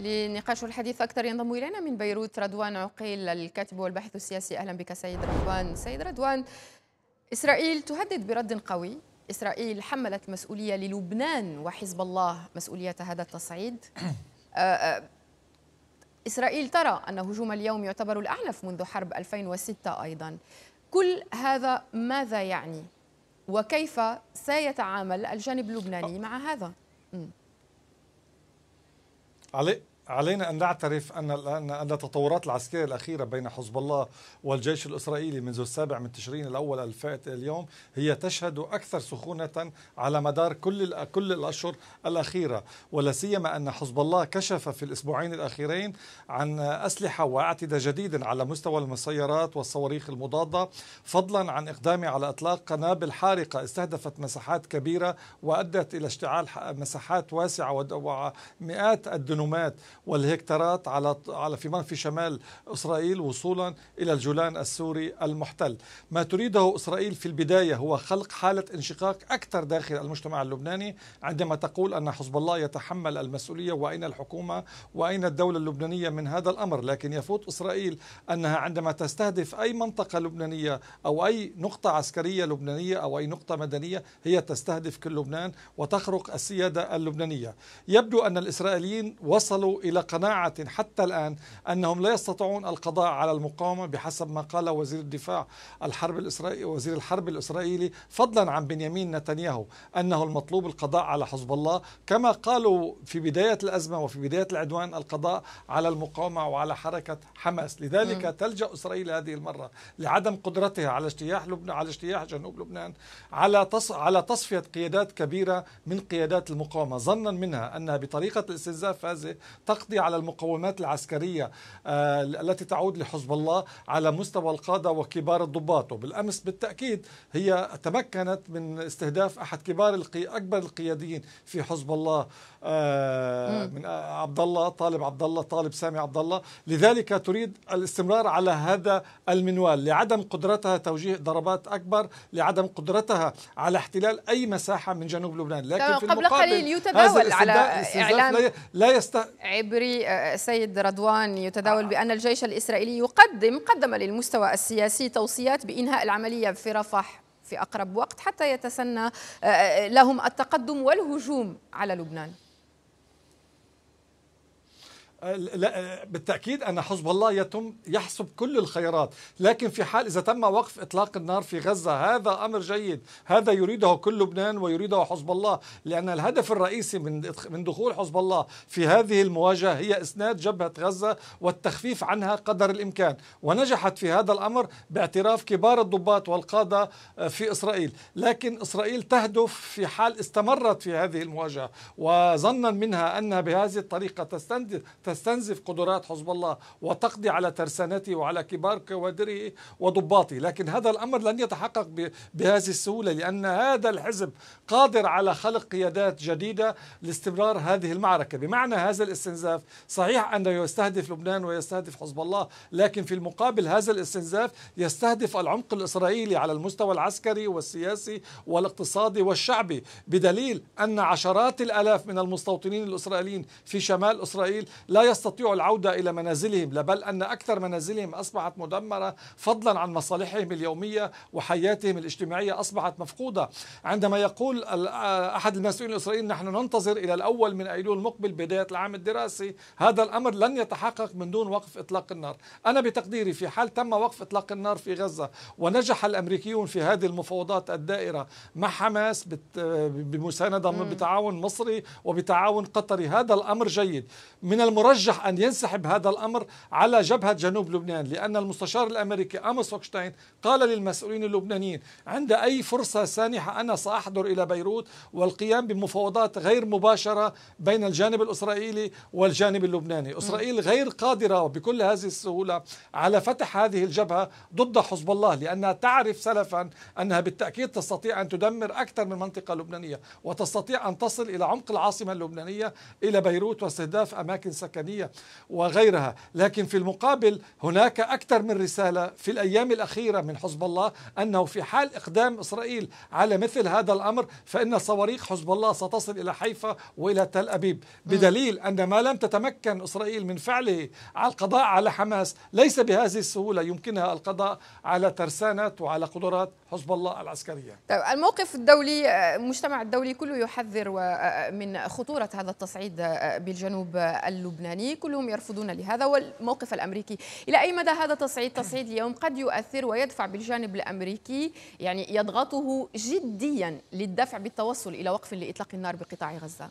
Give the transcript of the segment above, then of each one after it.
لنقاش الحديث أكثر ينضم إلينا من بيروت رضوان عقيل الكاتب والباحث السياسي أهلا بك سيد رضوان سيد رضوان إسرائيل تهدد برد قوي إسرائيل حملت مسؤولية للبنان وحزب الله مسؤولية هذا التصعيد آه، آه، إسرائيل ترى أن هجوم اليوم يعتبر الأعنف منذ حرب 2006 أيضا كل هذا ماذا يعني وكيف سيتعامل الجانب اللبناني مع هذا؟ علي علينا أن نعترف أن أن التطورات العسكرية الأخيرة بين حزب الله والجيش الإسرائيلي منذ السابع من تشرين الأول الفائت اليوم هي تشهد أكثر سخونة على مدار كل كل الأشهر الأخيرة ولا سيما أن حزب الله كشف في الأسبوعين الأخيرين عن أسلحة وأعتدة جديد على مستوى المسيرات والصواريخ المضادة فضلا عن إقدامه على إطلاق قنابل حارقة استهدفت مساحات كبيرة وأدت إلى اشتعال مساحات واسعة ومئات الدنومات والهكتارات على على في في شمال إسرائيل وصولا إلى الجولان السوري المحتل ما تريده إسرائيل في البداية هو خلق حالة انشقاق أكثر داخل المجتمع اللبناني عندما تقول أن حزب الله يتحمل المسؤولية وأين الحكومة وأين الدولة اللبنانية من هذا الأمر لكن يفوت إسرائيل أنها عندما تستهدف أي منطقة لبنانية أو أي نقطة عسكرية لبنانية أو أي نقطة مدنية هي تستهدف كل لبنان وتخرق السيادة اللبنانية يبدو أن الإسرائيليين وصلوا إلى إلى قناعة حتى الآن أنهم لا يستطيعون القضاء على المقاومة بحسب ما قال وزير الدفاع الحرب الإسرائيلي وزير الحرب الإسرائيلي فضلا عن بنيامين نتنياهو أنه المطلوب القضاء على حزب الله كما قالوا في بداية الأزمة وفي بداية العدوان القضاء على المقاومة وعلى حركة حماس لذلك م. نعم. تلجأ إسرائيل هذه المرة لعدم قدرتها على اجتياح لبنان على اجتياح جنوب لبنان على تص... على تصفية قيادات كبيرة من قيادات المقاومة ظنا منها أنها بطريقة الاستنزاف هذه تقضي على المقومات العسكرية آه، التي تعود لحزب الله على مستوى القادة وكبار الضباط وبالأمس بالتأكيد هي تمكنت من استهداف أحد كبار القي... أكبر القياديين في حزب الله آه، من آه، عبد الله طالب عبد الله طالب سامي عبد الله لذلك تريد الاستمرار على هذا المنوال لعدم قدرتها توجيه ضربات أكبر لعدم قدرتها على احتلال أي مساحة من جنوب لبنان لكن في قبل قليل يتداول على اعلان لا يست... عبري آه، سيد رضوان يتداول بأن الجيش الإسرائيلي يقدم قدم للمستوى السياسي توصيات بإنهاء العملية في رفح في أقرب وقت حتى يتسنى لهم التقدم والهجوم على لبنان لا بالتاكيد ان حزب الله يتم يحسب كل الخيارات، لكن في حال اذا تم وقف اطلاق النار في غزه هذا امر جيد، هذا يريده كل لبنان ويريده حزب الله، لان الهدف الرئيسي من من دخول حزب الله في هذه المواجهه هي اسناد جبهه غزه والتخفيف عنها قدر الامكان، ونجحت في هذا الامر باعتراف كبار الضباط والقاده آه، في اسرائيل، لكن اسرائيل تهدف في حال استمرت في هذه المواجهه وظنا منها انها بهذه الطريقه تستند تستنزف قدرات حزب الله وتقضي على ترسانته وعلى كبار كوادره وضباطه لكن هذا الأمر لن يتحقق بهذه السهولة لأن هذا الحزب قادر على خلق قيادات جديدة لاستمرار هذه المعركة بمعنى هذا الاستنزاف صحيح أنه يستهدف لبنان ويستهدف حزب الله لكن في المقابل هذا الاستنزاف يستهدف العمق الإسرائيلي على المستوى العسكري والسياسي والاقتصادي والشعبي بدليل أن عشرات الألاف من المستوطنين الإسرائيليين في شمال إسرائيل لا لا يستطيعوا العودة إلى منازلهم بل أن أكثر منازلهم أصبحت مدمرة فضلا عن مصالحهم اليومية وحياتهم الاجتماعية أصبحت مفقودة عندما يقول آه، أحد المسؤولين الإسرائيليين نحن ننتظر إلى الأول من أيلول المقبل بداية العام الدراسي هذا الأمر لن يتحقق من دون وقف إطلاق النار أنا بتقديري في حال تم وقف إطلاق النار في غزة ونجح الأمريكيون في هذه المفاوضات الدائرة مع حماس بمساندة بتعاون مصري وبتعاون قطري هذا الأمر جيد من المراد يرجح أن ينسحب هذا الأمر على جبهة جنوب لبنان لأن المستشار الأمريكي أمس هوكشتاين قال للمسؤولين اللبنانيين عند أي فرصة سانحة أنا سأحضر إلى بيروت والقيام بمفاوضات غير مباشرة بين الجانب الإسرائيلي والجانب اللبناني إسرائيل غير قادرة بكل هذه السهولة على فتح هذه الجبهة ضد حزب الله لأنها تعرف سلفا أنها بالتأكيد تستطيع أن تدمر أكثر من منطقة لبنانية وتستطيع أن تصل إلى عمق العاصمة اللبنانية إلى بيروت واستهداف أماكن سكنية الأمريكانية وغيرها لكن في المقابل هناك أكثر من رسالة في الأيام الأخيرة من حزب الله أنه في حال إقدام إسرائيل على مثل هذا الأمر فإن صواريخ حزب الله ستصل إلى حيفا وإلى تل أبيب بدليل أن ما لم تتمكن إسرائيل من فعله على القضاء على حماس ليس بهذه السهولة يمكنها القضاء على ترسانة وعلى قدرات حزب الله العسكرية طيب، الموقف الدولي المجتمع الدولي كله يحذر من خطورة هذا التصعيد بالجنوب اللبناني اللبناني كلهم يرفضون لهذا والموقف الأمريكي إلى أي مدى هذا تصعيد تصعيد اليوم قد يؤثر ويدفع بالجانب الأمريكي يعني يضغطه جديا للدفع بالتوصل إلى وقف لإطلاق النار بقطاع غزة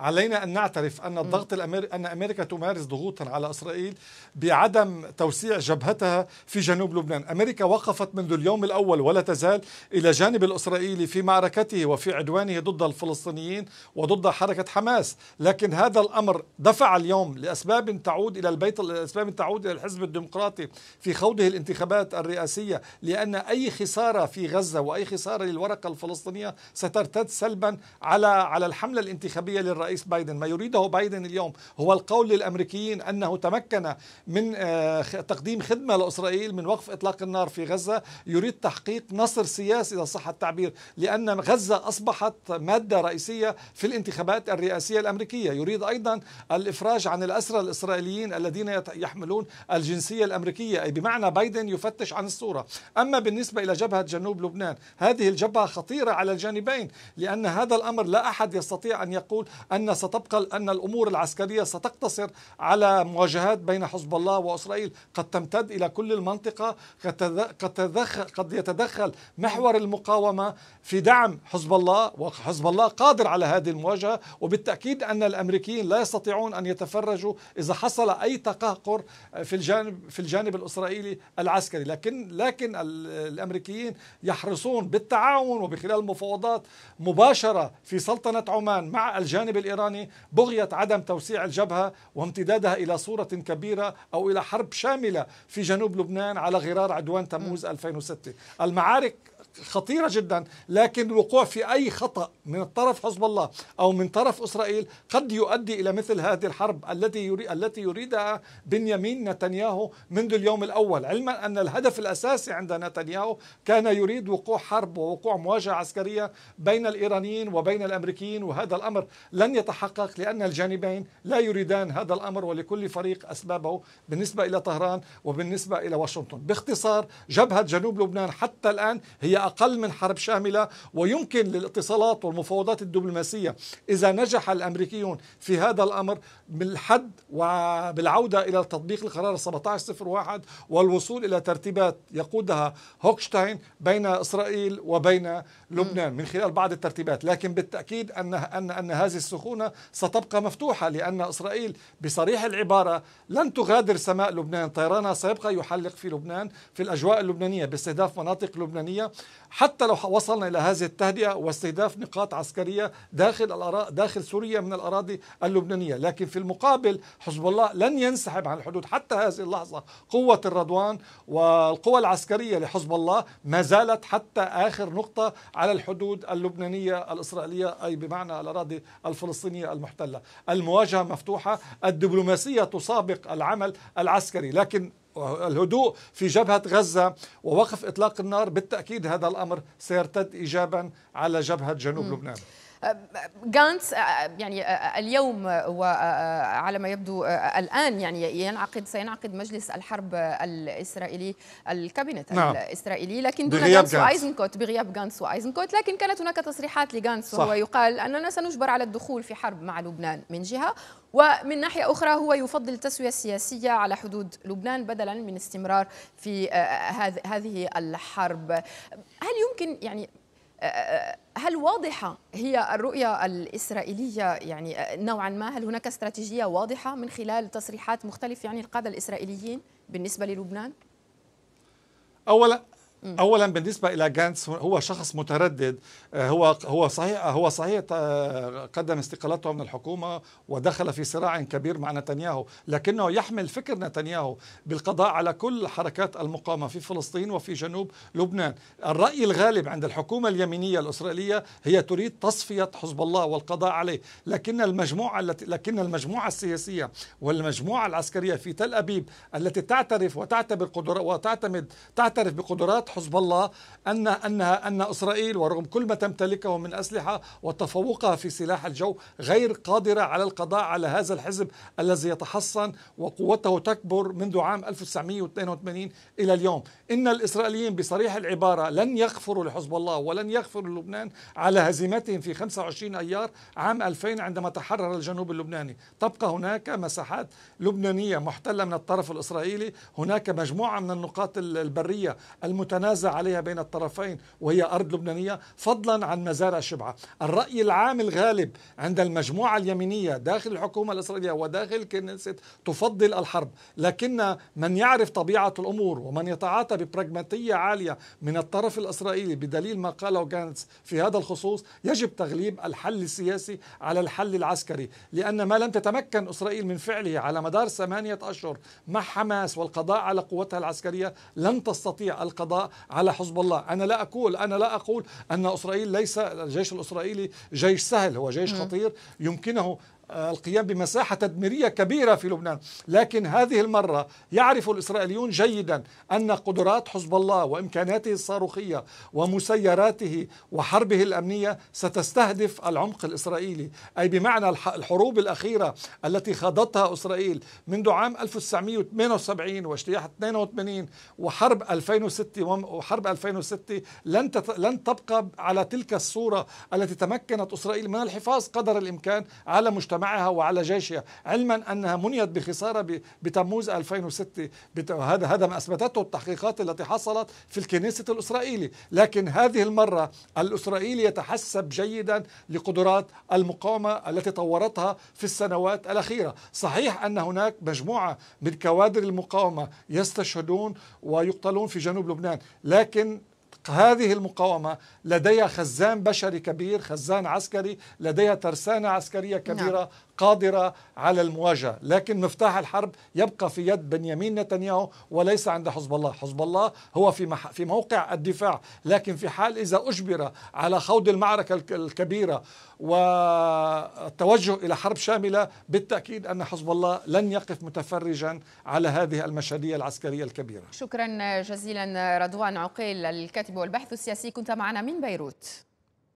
علينا أن نعترف أن الضغط الأمر... أن أمريكا تمارس ضغوطا على إسرائيل بعدم توسيع جبهتها في جنوب لبنان أمريكا وقفت منذ اليوم الأول ولا تزال إلى جانب الإسرائيلي في معركته وفي عدوانه ضد الفلسطينيين وضد حركة حماس لكن هذا الأمر دفع اليوم لأسباب تعود إلى البيت لأسباب تعود إلى الحزب الديمقراطي في خوضه الانتخابات الرئاسية لأن أي خسارة في غزة وأي خسارة للورقة الفلسطينية سترتد سلبا على على الحملة الانتخابية للرئيس الرئيس بايدن ما يريده بايدن اليوم هو القول للأمريكيين أنه تمكن من آه، تقديم خدمة لإسرائيل من وقف إطلاق النار في غزة يريد تحقيق نصر سياسي إذا صح التعبير لأن غزة أصبحت مادة رئيسية في الانتخابات الرئاسية الأمريكية يريد أيضا الإفراج عن الأسرى الإسرائيليين الذين يحملون الجنسية الأمريكية أي بمعنى بايدن يفتش عن الصورة أما بالنسبة إلى جبهة جنوب لبنان هذه الجبهة خطيرة على الجانبين لأن هذا الأمر لا أحد يستطيع أن يقول أن ستبقى أن الأمور العسكرية ستقتصر على مواجهات بين حزب الله وإسرائيل قد تمتد إلى كل المنطقة قد, تدخل قد يتدخل محور المقاومة في دعم حزب الله وحزب الله قادر على هذه المواجهة وبالتأكيد أن الأمريكيين لا يستطيعون أن يتفرجوا إذا حصل أي تقهقر في الجانب في الجانب الإسرائيلي العسكري لكن لكن الأمريكيين يحرصون بالتعاون وبخلال مفاوضات مباشرة في سلطنة عمان مع الجانب الإيراني بغية عدم توسيع الجبهة وامتدادها إلى صورة كبيرة أو إلى حرب شاملة في جنوب لبنان على غرار عدوان تموز 2006 المعارك خطيرة جدا لكن الوقوع في أي خطأ من الطرف حزب الله أو من طرف إسرائيل قد يؤدي إلى مثل هذه الحرب التي يري التي يريدها بنيامين نتنياهو منذ اليوم الأول علما أن الهدف الأساسي عند نتنياهو كان يريد وقوع حرب ووقوع مواجهة عسكرية بين الإيرانيين وبين الأمريكيين وهذا الأمر لن يتحقق لأن الجانبين لا يريدان هذا الأمر ولكل فريق أسبابه بالنسبة إلى طهران وبالنسبة إلى واشنطن باختصار جبهة جنوب لبنان حتى الآن هي أقل من حرب شاملة ويمكن للاتصالات والمفاوضات الدبلوماسية إذا نجح الأمريكيون في هذا الأمر بالحد وبالعودة إلى تطبيق القرار 1701 والوصول إلى ترتيبات يقودها هوكشتاين بين إسرائيل وبين لبنان من خلال بعض الترتيبات لكن بالتأكيد أن, أن, أن هذه السخونة ستبقى مفتوحة لأن إسرائيل بصريح العبارة لن تغادر سماء لبنان طيرانها سيبقى يحلق في لبنان في الأجواء اللبنانية باستهداف مناطق لبنانية حتى لو وصلنا إلى هذه التهدئة واستهداف نقاط عسكرية داخل داخل سوريا من الأراضي اللبنانية لكن في المقابل حزب الله لن ينسحب عن الحدود حتى هذه اللحظة قوة الرضوان والقوى العسكرية لحزب الله ما زالت حتى آخر نقطة على الحدود اللبنانية الإسرائيلية أي بمعنى الأراضي الفلسطينية المحتلة المواجهة مفتوحة الدبلوماسية تسابق العمل العسكري لكن الهدوء في جبهة غزة ووقف إطلاق النار بالتأكيد هذا الأمر سيرتد إيجابا على جبهة جنوب م. لبنان غانتس آه، آه، يعني آه، اليوم وعلى ما يبدو الان يعني ينعقد سينعقد مجلس الحرب الاسرائيلي الكابينت نعم. الاسرائيلي لكن دون غانتس وايزنكوت بغياب غانتس وايزنكوت لكن كانت هناك تصريحات لغانتس وهو يقال اننا سنجبر على الدخول في حرب مع لبنان من جهه ومن ناحيه اخرى هو يفضل التسويه السياسيه على حدود لبنان بدلا من استمرار في هذه الحرب هل يمكن يعني هل واضحة هي الرؤية الإسرائيلية يعني نوعا ما هل هناك استراتيجية واضحة من خلال تصريحات مختلف يعني القادة الإسرائيليين بالنسبة للبنان؟ أولا اولا بالنسبه الى جانس هو شخص متردد آه، هو هو صحيح هو صحيح آه، قدم استقالته من الحكومه ودخل في صراع كبير مع نتنياهو لكنه يحمل فكر نتنياهو بالقضاء على كل حركات المقاومه في فلسطين وفي جنوب لبنان الراي الغالب عند الحكومه اليمينيه الاسرائيليه هي تريد تصفيه حزب الله والقضاء عليه لكن المجموعه التي لكن المجموعه السياسيه والمجموعه العسكريه في تل ابيب التي تعترف وتعتبر قدرات وتعتمد تعترف بقدرات حزب الله أن أنها أن إسرائيل ورغم كل ما تمتلكه من أسلحة وتفوقها في سلاح الجو غير قادرة على القضاء على هذا الحزب الذي يتحصن وقوته تكبر منذ عام 1982 إلى اليوم إن الإسرائيليين بصريح العبارة لن يغفروا لحزب الله ولن يغفروا لبنان على هزيمتهم في 25 أيار عام 2000 عندما تحرر الجنوب اللبناني تبقى هناك مساحات لبنانية محتلة من الطرف الإسرائيلي هناك مجموعة من النقاط البرية المتنوعة يتنازع عليها بين الطرفين وهي أرض لبنانية فضلا عن مزارع شبعة الرأي العام الغالب عند المجموعة اليمينية داخل الحكومة الإسرائيلية وداخل الكنيسة تفضل الحرب لكن من يعرف طبيعة الأمور ومن يتعاطى ببراغماتية عالية من الطرف الإسرائيلي بدليل ما قاله جانتس في هذا الخصوص يجب تغليب الحل السياسي على الحل العسكري لأن ما لم تتمكن إسرائيل من فعله على مدار ثمانية أشهر مع حماس والقضاء على قوتها العسكرية لن تستطيع القضاء على حزب الله أنا لا أقول أنا لا أقول أن إسرائيل ليس الجيش الإسرائيلي جيش سهل هو جيش خطير يمكنه القيام بمساحة تدميرية كبيرة في لبنان لكن هذه المرة يعرف الإسرائيليون جيدا أن قدرات حزب الله وإمكاناته الصاروخية ومسيراته وحربه الأمنية ستستهدف العمق الإسرائيلي أي بمعنى الحروب الأخيرة التي خاضتها إسرائيل منذ عام 1978 واجتياح 82 وحرب 2006 وحرب 2006 لن لن تبقى على تلك الصورة التي تمكنت إسرائيل من الحفاظ قدر الإمكان على مجتمع مجتمعها وعلى جيشها علما أنها منيت بخسارة بتموز 2006 هذا هذا ما أثبتته التحقيقات التي حصلت في الكنيسة الإسرائيلي لكن هذه المرة الإسرائيلي يتحسب جيدا لقدرات المقاومة التي طورتها في السنوات الأخيرة صحيح أن هناك مجموعة من كوادر المقاومة يستشهدون ويقتلون في جنوب لبنان لكن هذه المقاومة لديها خزان بشري كبير خزان عسكري لديها ترسانة عسكرية نعم. كبيرة نعم. قادرة على المواجهة لكن مفتاح الحرب يبقى في يد بنيامين نتنياهو وليس عند حزب الله حزب الله هو في, مح في موقع الدفاع لكن في حال إذا أجبر على خوض المعركة الكبيرة والتوجه إلى حرب شاملة بالتأكيد أن حزب الله لن يقف متفرجا على هذه المشهدية العسكرية الكبيرة شكرا جزيلا رضوان عقيل الكاتب والبحث السياسي كنت معنا من بيروت